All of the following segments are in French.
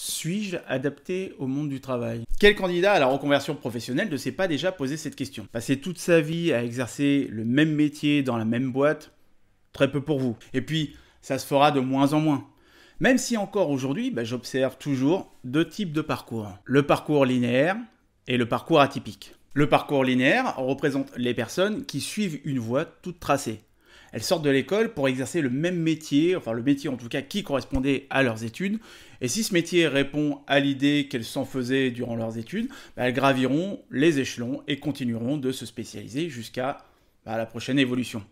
Suis-je adapté au monde du travail Quel candidat à la reconversion professionnelle ne s'est pas déjà posé cette question Passer toute sa vie à exercer le même métier dans la même boîte, très peu pour vous. Et puis, ça se fera de moins en moins. Même si encore aujourd'hui, bah, j'observe toujours deux types de parcours. Le parcours linéaire et le parcours atypique. Le parcours linéaire représente les personnes qui suivent une voie toute tracée. Elles sortent de l'école pour exercer le même métier, enfin le métier en tout cas qui correspondait à leurs études. Et si ce métier répond à l'idée qu'elles s'en faisaient durant leurs études, bah, elles graviront les échelons et continueront de se spécialiser jusqu'à bah, la prochaine évolution.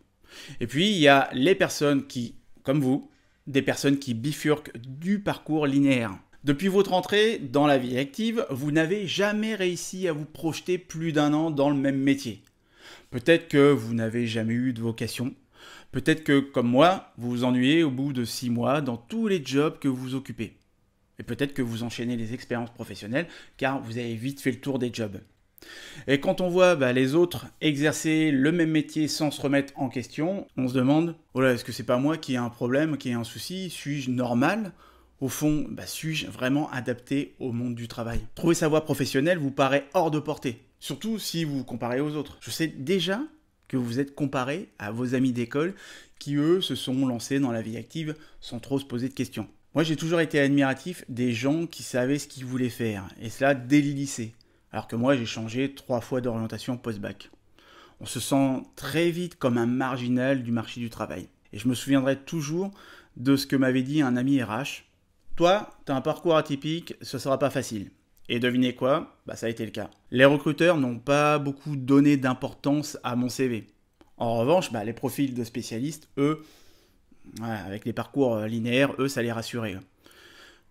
Et puis il y a les personnes qui, comme vous, des personnes qui bifurquent du parcours linéaire. Depuis votre entrée dans la vie active, vous n'avez jamais réussi à vous projeter plus d'un an dans le même métier. Peut-être que vous n'avez jamais eu de vocation, Peut-être que, comme moi, vous vous ennuyez au bout de six mois dans tous les jobs que vous occupez. Et peut-être que vous enchaînez les expériences professionnelles car vous avez vite fait le tour des jobs. Et quand on voit bah, les autres exercer le même métier sans se remettre en question, on se demande oh est-ce que c'est pas moi qui ai un problème, qui ai un souci Suis-je normal Au fond, bah, suis-je vraiment adapté au monde du travail Trouver sa voie professionnelle vous paraît hors de portée, surtout si vous vous comparez aux autres. Je sais déjà que vous êtes comparé à vos amis d'école qui, eux, se sont lancés dans la vie active sans trop se poser de questions. Moi, j'ai toujours été admiratif des gens qui savaient ce qu'ils voulaient faire, et cela dès le lycée, alors que moi, j'ai changé trois fois d'orientation post-bac. On se sent très vite comme un marginal du marché du travail. Et je me souviendrai toujours de ce que m'avait dit un ami RH. Toi, t'as un parcours atypique, ce sera pas facile. Et devinez quoi bah, Ça a été le cas. Les recruteurs n'ont pas beaucoup donné d'importance à mon CV. En revanche, bah, les profils de spécialistes, eux, avec les parcours euh, linéaires, eux, ça les rassurait.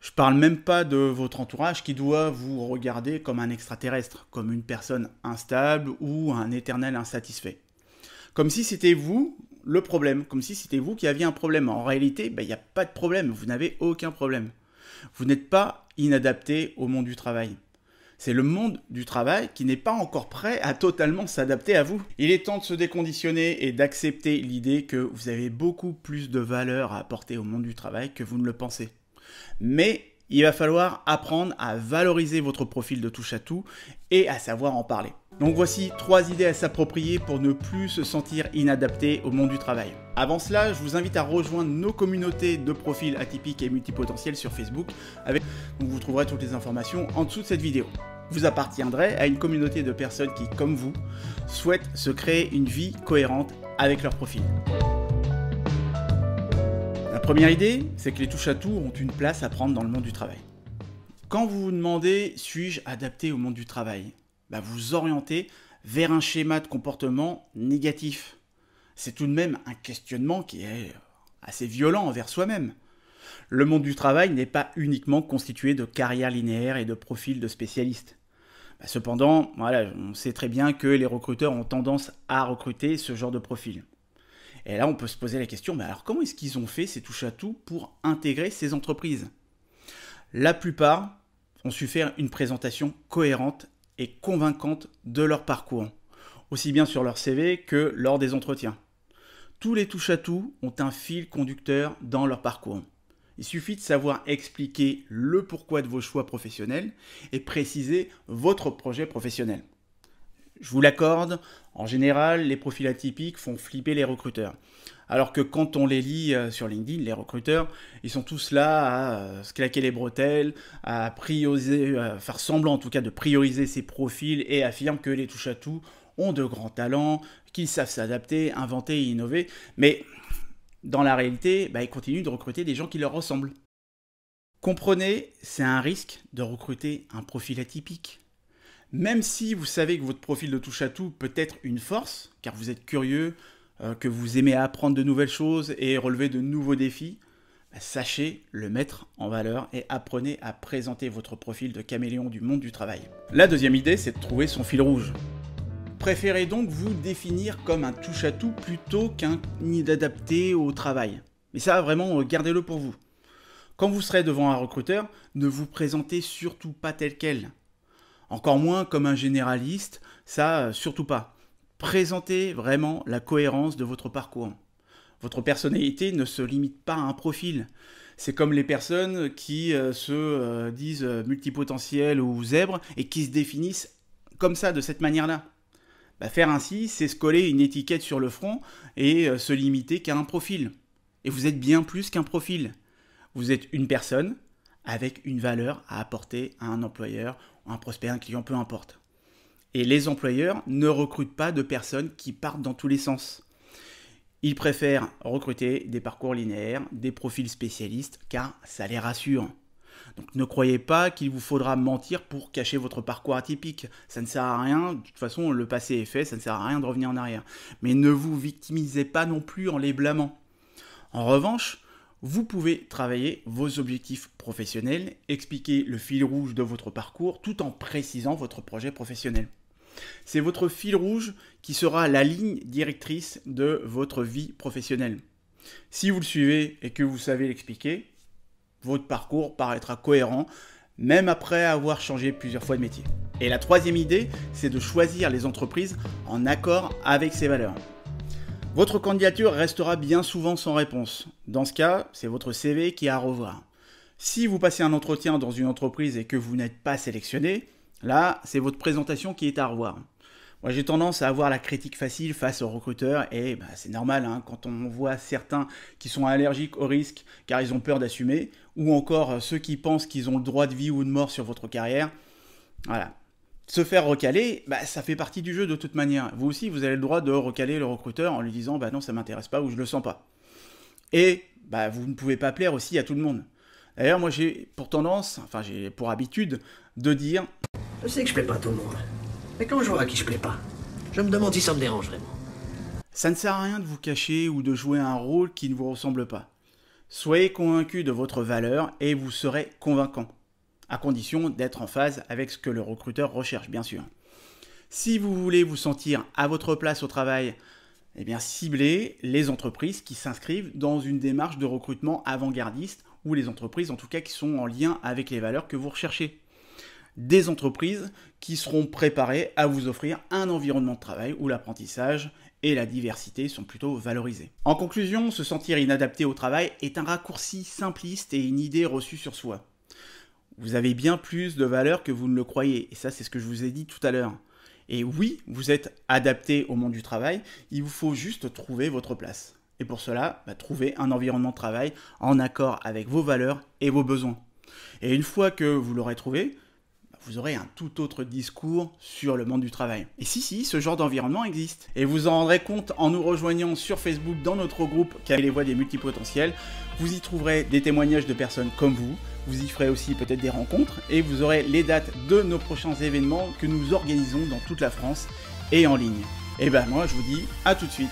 Je parle même pas de votre entourage qui doit vous regarder comme un extraterrestre, comme une personne instable ou un éternel insatisfait. Comme si c'était vous le problème, comme si c'était vous qui aviez un problème. En réalité, bah, il n'y a pas de problème, vous n'avez aucun problème. Vous n'êtes pas inadapté au monde du travail. C'est le monde du travail qui n'est pas encore prêt à totalement s'adapter à vous. Il est temps de se déconditionner et d'accepter l'idée que vous avez beaucoup plus de valeur à apporter au monde du travail que vous ne le pensez. Mais il va falloir apprendre à valoriser votre profil de touche à tout et à savoir en parler. Donc voici trois idées à s'approprier pour ne plus se sentir inadapté au monde du travail. Avant cela, je vous invite à rejoindre nos communautés de profils atypiques et multipotentiels sur Facebook, avec... vous trouverez toutes les informations en dessous de cette vidéo. Vous appartiendrez à une communauté de personnes qui, comme vous, souhaitent se créer une vie cohérente avec leur profil. La première idée, c'est que les touches à tout ont une place à prendre dans le monde du travail. Quand vous vous demandez suis-je adapté au monde du travail bah, vous orienter vers un schéma de comportement négatif. C'est tout de même un questionnement qui est euh, assez violent envers soi-même. Le monde du travail n'est pas uniquement constitué de carrières linéaires et de profils de spécialistes. Bah, cependant, voilà, on sait très bien que les recruteurs ont tendance à recruter ce genre de profil. Et là, on peut se poser la question, mais bah, alors comment est-ce qu'ils ont fait ces touches-à-tout pour intégrer ces entreprises La plupart ont su faire une présentation cohérente et convaincante de leur parcours, aussi bien sur leur CV que lors des entretiens. Tous les touches-à-tout ont un fil conducteur dans leur parcours. Il suffit de savoir expliquer le pourquoi de vos choix professionnels et préciser votre projet professionnel. Je vous l'accorde, en général, les profils atypiques font flipper les recruteurs. Alors que quand on les lit euh, sur LinkedIn, les recruteurs, ils sont tous là à euh, se claquer les bretelles, à prioriser, euh, faire semblant en tout cas de prioriser ses profils et affirment que les touches à tout ont de grands talents, qu'ils savent s'adapter, inventer et innover. Mais dans la réalité, bah, ils continuent de recruter des gens qui leur ressemblent. Comprenez, c'est un risque de recruter un profil atypique. Même si vous savez que votre profil de touche à tout peut être une force, car vous êtes curieux, euh, que vous aimez apprendre de nouvelles choses et relever de nouveaux défis, sachez le mettre en valeur et apprenez à présenter votre profil de caméléon du monde du travail. La deuxième idée, c'est de trouver son fil rouge. Préférez donc vous définir comme un touche-à-tout plutôt qu'un nid adapté au travail. Mais ça, vraiment, euh, gardez-le pour vous. Quand vous serez devant un recruteur, ne vous présentez surtout pas tel quel encore moins comme un généraliste, ça euh, surtout pas. Présentez vraiment la cohérence de votre parcours. Votre personnalité ne se limite pas à un profil. C'est comme les personnes qui euh, se euh, disent multipotentiels ou zèbres et qui se définissent comme ça, de cette manière-là. Bah, faire ainsi, c'est se coller une étiquette sur le front et se limiter qu'à un profil. Et vous êtes bien plus qu'un profil. Vous êtes une personne avec une valeur à apporter à un employeur un prospect, un client, peu importe. Et les employeurs ne recrutent pas de personnes qui partent dans tous les sens. Ils préfèrent recruter des parcours linéaires, des profils spécialistes, car ça les rassure. Donc ne croyez pas qu'il vous faudra mentir pour cacher votre parcours atypique. Ça ne sert à rien, de toute façon le passé est fait, ça ne sert à rien de revenir en arrière. Mais ne vous victimisez pas non plus en les blâmant. En revanche, vous pouvez travailler vos objectifs professionnels, expliquer le fil rouge de votre parcours tout en précisant votre projet professionnel. C'est votre fil rouge qui sera la ligne directrice de votre vie professionnelle. Si vous le suivez et que vous savez l'expliquer, votre parcours paraîtra cohérent même après avoir changé plusieurs fois de métier. Et la troisième idée, c'est de choisir les entreprises en accord avec ces valeurs. Votre candidature restera bien souvent sans réponse. Dans ce cas, c'est votre CV qui est à revoir. Si vous passez un entretien dans une entreprise et que vous n'êtes pas sélectionné, là, c'est votre présentation qui est à revoir. Moi, j'ai tendance à avoir la critique facile face aux recruteurs et bah, c'est normal hein, quand on voit certains qui sont allergiques au risque car ils ont peur d'assumer ou encore ceux qui pensent qu'ils ont le droit de vie ou de mort sur votre carrière. Voilà, se faire recaler, bah, ça fait partie du jeu de toute manière. Vous aussi, vous avez le droit de recaler le recruteur en lui disant bah non, ça m'intéresse pas ou je le sens pas. Et bah, vous ne pouvez pas plaire aussi à tout le monde. D'ailleurs, moi j'ai pour tendance, enfin j'ai pour habitude de dire Je sais que je plais pas à tout le monde, mais quand je vois à qui je plais pas, je me demande si ça me dérange vraiment. Ça ne sert à rien de vous cacher ou de jouer un rôle qui ne vous ressemble pas. Soyez convaincu de votre valeur et vous serez convaincant à condition d'être en phase avec ce que le recruteur recherche, bien sûr. Si vous voulez vous sentir à votre place au travail, eh bien ciblez les entreprises qui s'inscrivent dans une démarche de recrutement avant-gardiste ou les entreprises en tout cas qui sont en lien avec les valeurs que vous recherchez. Des entreprises qui seront préparées à vous offrir un environnement de travail où l'apprentissage et la diversité sont plutôt valorisés. En conclusion, se sentir inadapté au travail est un raccourci simpliste et une idée reçue sur soi vous avez bien plus de valeur que vous ne le croyez. Et ça, c'est ce que je vous ai dit tout à l'heure. Et oui, vous êtes adapté au monde du travail, il vous faut juste trouver votre place. Et pour cela, bah, trouver un environnement de travail en accord avec vos valeurs et vos besoins. Et une fois que vous l'aurez trouvé, bah, vous aurez un tout autre discours sur le monde du travail. Et si, si, ce genre d'environnement existe. Et vous en rendrez compte en nous rejoignant sur Facebook dans notre groupe a les voix des multipotentiels. Vous y trouverez des témoignages de personnes comme vous, vous y ferez aussi peut-être des rencontres et vous aurez les dates de nos prochains événements que nous organisons dans toute la France et en ligne. Et eh ben moi je vous dis à tout de suite